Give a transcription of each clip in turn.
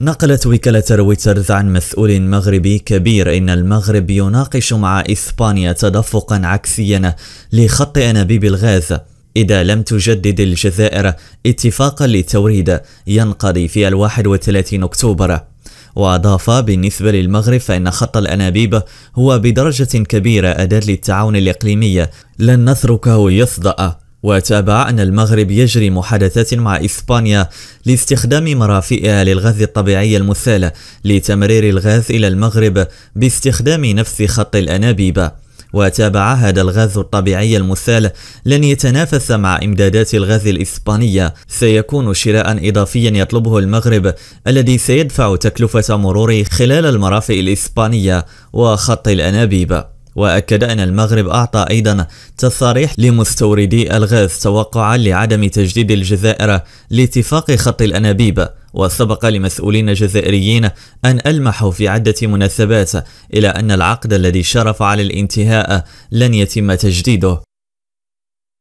نقلت وكالة رويترز عن مسؤول مغربي كبير أن المغرب يناقش مع إسبانيا تدفقا عكسيا لخط أنابيب الغاز إذا لم تجدد الجزائر اتفاقا للتوريد ينقضي في الواحد وثلاثين أكتوبر وأضاف بالنسبة للمغرب فإن خط الأنابيب هو بدرجة كبيرة أداة للتعاون الإقليمي لن نتركه يصدأ وتابع أن المغرب يجري محادثات مع إسبانيا لاستخدام مرافئها للغاز الطبيعي المسال لتمرير الغاز إلى المغرب باستخدام نفس خط الأنابيب وتابع هذا الغاز الطبيعي المسال لن يتنافس مع إمدادات الغاز الإسبانية سيكون شراء إضافيا يطلبه المغرب الذي سيدفع تكلفة مروره خلال المرافئ الإسبانية وخط الأنابيب وأكد أن المغرب أعطى أيضا تصاريح لمستوردي الغاز توقعا لعدم تجديد الجزائر لاتفاق خط الأنابيب وسبق لمسؤولين جزائريين أن ألمحوا في عدة مناسبات إلى أن العقد الذي شرف على الانتهاء لن يتم تجديده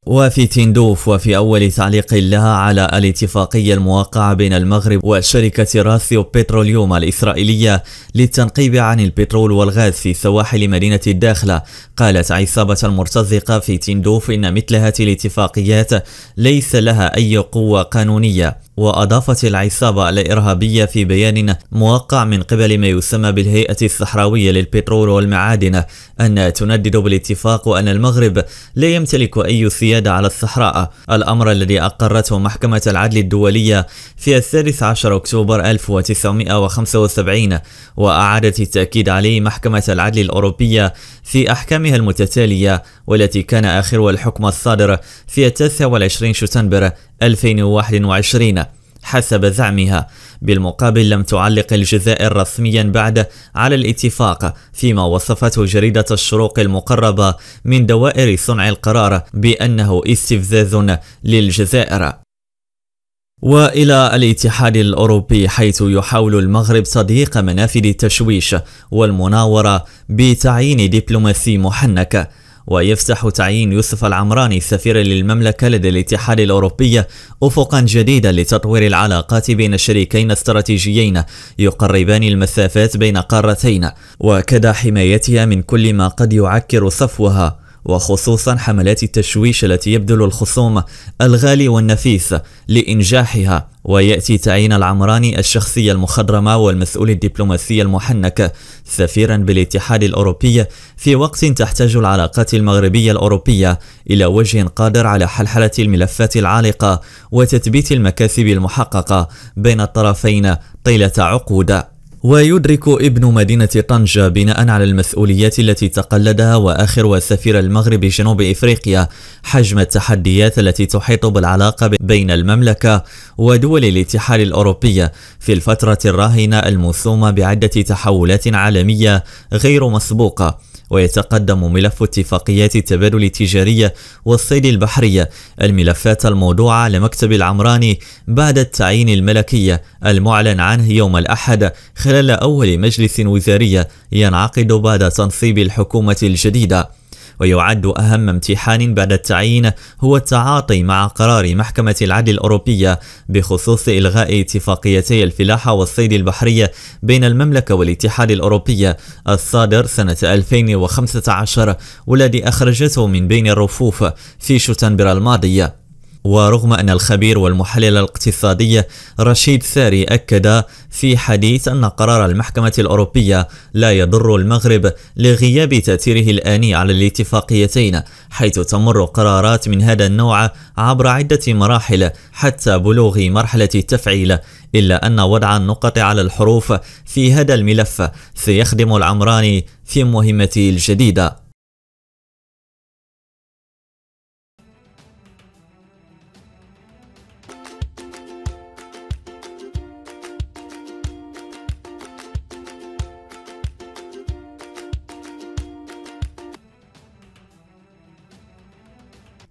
وفي تندوف وفي أول تعليق لها على الاتفاقية الموقعة بين المغرب وشركة راثيو بتروليوم الإسرائيلية للتنقيب عن البترول والغاز في سواحل مدينة الداخلة قالت عصابة المرتزقة في تندوف إن مثل هذه الاتفاقيات ليس لها أي قوة قانونية وأضافت العصابة الإرهابية في بيان موقع من قبل ما يسمى بالهيئة الصحراوية للبترول والمعادن أن تندد بالاتفاق أن المغرب لا يمتلك أي سيادة على الصحراء الأمر الذي أقرته محكمة العدل الدولية في الثالث عشر أكتوبر 1975 وأعادت التأكيد عليه محكمة العدل الأوروبية في أحكامها المتتالية والتي كان آخرها الحكم الصادر في التاسع والعشرين شتنبر 2021 حسب زعمها بالمقابل لم تعلق الجزائر رسميا بعد على الاتفاق فيما وصفته جريدة الشروق المقربة من دوائر صنع القرار بأنه استفزاز للجزائر وإلى الاتحاد الأوروبي حيث يحاول المغرب تضييق منافذ التشويش والمناورة بتعيين دبلوماسي محنك ويفتح تعيين يوسف العمراني السفير للمملكة لدى الاتحاد الأوروبي أفقا جديدا لتطوير العلاقات بين الشريكين الاستراتيجيين يقربان المسافات بين قارتين وكذا حمايتها من كل ما قد يعكر صفوها وخصوصا حملات التشويش التي يبذل الخصوم الغالي والنفيس لإنجاحها ويأتي تعيين العمراني الشخصية المخضرمة والمسؤول الدبلوماسي المحنك سفيرا بالاتحاد الأوروبي في وقت تحتاج العلاقات المغربية الأوروبية إلى وجه قادر على حلحلة الملفات العالقة وتثبيت المكاسب المحققة بين الطرفين طيلة عقود ويدرك ابن مدينة طنجة بناء على المسؤوليات التي تقلدها وآخر وسفير المغرب جنوب إفريقيا حجم التحديات التي تحيط بالعلاقة بين المملكة ودول الاتحاد الأوروبي في الفترة الراهنة الموسومة بعدة تحولات عالمية غير مسبوقة ويتقدم ملف اتفاقيات التبادل التجارية والصيد البحرية الملفات الموضوعة لمكتب العمراني بعد التعيين الملكي المعلن عنه يوم الأحد خلال أول مجلس وزاري ينعقد بعد تنصيب الحكومة الجديدة ويعد أهم امتحان بعد التعيين هو التعاطي مع قرار محكمة العدل الأوروبية بخصوص إلغاء اتفاقيتي الفلاحة والصيد البحرية بين المملكة والاتحاد الأوروبي الصادر سنة 2015 والذي أخرجته من بين الرفوف في شتنبر الماضية ورغم أن الخبير والمحلل الاقتصادي رشيد ثاري أكد في حديث أن قرار المحكمة الأوروبية لا يضر المغرب لغياب تأثيره الآني على الاتفاقيتين حيث تمر قرارات من هذا النوع عبر عدة مراحل حتى بلوغ مرحلة التفعيل إلا أن وضع النقط على الحروف في هذا الملف سيخدم العمراني في مهمته الجديدة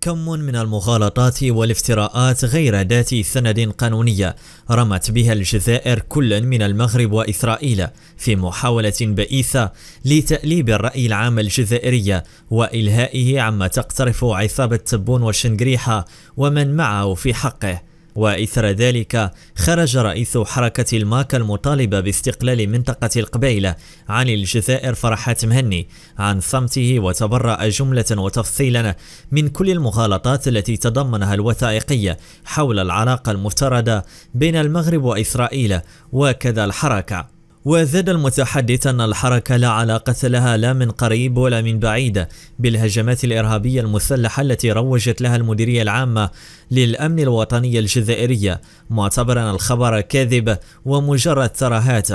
كم من المغالطات والافتراءات غير ذات سند قانونية رمت بها الجزائر كلا من المغرب وإسرائيل في محاولة بئيسة لتأليب الرأي العام الجزائري وإلهائه عما تقترف عصابة تبون وشنقريحة ومن معه في حقه وإثر ذلك خرج رئيس حركة الماكا المطالبة باستقلال منطقة القبيلة عن الجزائر فرحات مهني عن صمته وتبرأ جملة وتفصيلا من كل المغالطات التي تضمنها الوثائقية حول العلاقة المفترضة بين المغرب وإسرائيل وكذا الحركة وزاد المتحدث أن الحركة لا علاقة لها لا من قريب ولا من بعيد بالهجمات الإرهابية المسلحة التي روجت لها المديرية العامة للأمن الوطني الجزائرية معتبرا الخبر كاذب ومجرد ترهات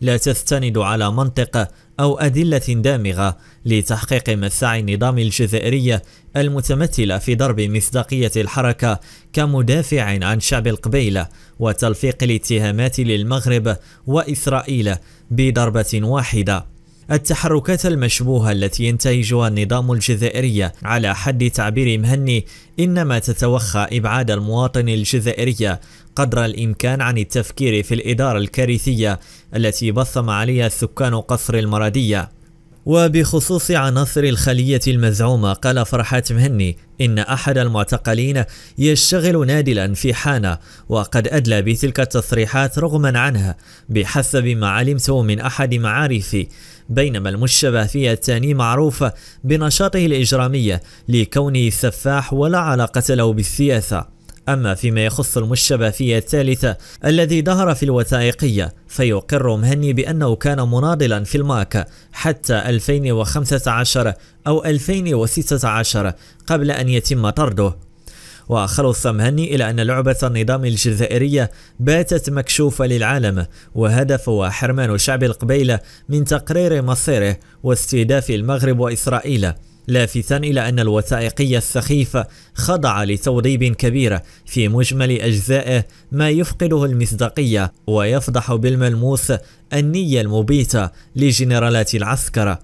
لا تستند على منطق أو أدلة دامغة لتحقيق مساعي النظام الجزائري المتمثلة في ضرب مصداقية الحركة كمدافع عن شعب القبيلة وتلفيق الاتهامات للمغرب وإسرائيل بضربة واحدة التحركات المشبوهة التي ينتهجها النظام الجزائري على حد تعبير مهني إنما تتوخى إبعاد المواطن الجزائري قدر الإمكان عن التفكير في الإدارة الكارثية التي بصم عليها سكان قصر المرادية وبخصوص عناصر الخلية المزعومة قال فرحات مهني إن أحد المعتقلين يشتغل نادلا في حانة وقد أدلى بتلك التصريحات رغما عنها بحسب ما علمته من أحد معارفي بينما المشبه فيها الثاني معروف بنشاطه الإجرامية لكونه سفاح ولا علاقة له بالسياسة أما فيما يخص في الثالثة الذي ظهر في الوثائقية فيقر مهني بأنه كان مناضلا في الماكا حتى 2015 أو 2016 قبل أن يتم طرده وخلص مهني إلى أن لعبة النظام الجزائرية باتت مكشوفة للعالم وهدف حرمان شعب القبيلة من تقرير مصيره واستهداف المغرب وإسرائيل لافتا إلى أن الوثائقي السخيف خضع لتوريب كبير في مجمل أجزائه ما يفقده المصداقية ويفضح بالملموس النية المبيتة لجنرالات العسكرة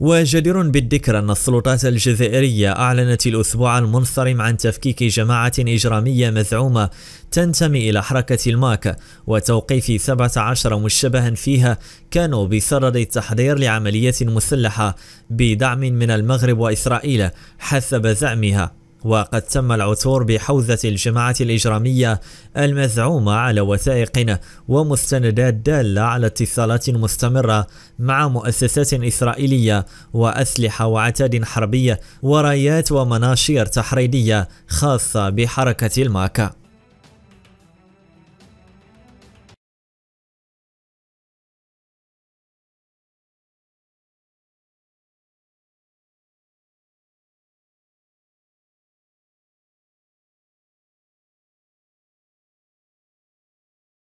وجدير بالذكر أن السلطات الجزائرية أعلنت الأسبوع المنصرم عن تفكيك جماعة إجرامية مزعومة تنتمي إلى حركة الماك وتوقيف 17 مشبها فيها كانوا بصدد التحضير لعملية مسلحة بدعم من المغرب وإسرائيل حسب زعمها وقد تم العثور بحوزة الجماعة الإجرامية المزعومة على وثائق ومستندات دالة على اتصالات مستمرة مع مؤسسات إسرائيلية وأسلحة وعتاد حربية ورايات ومناشير تحريضية خاصة بحركة الماكا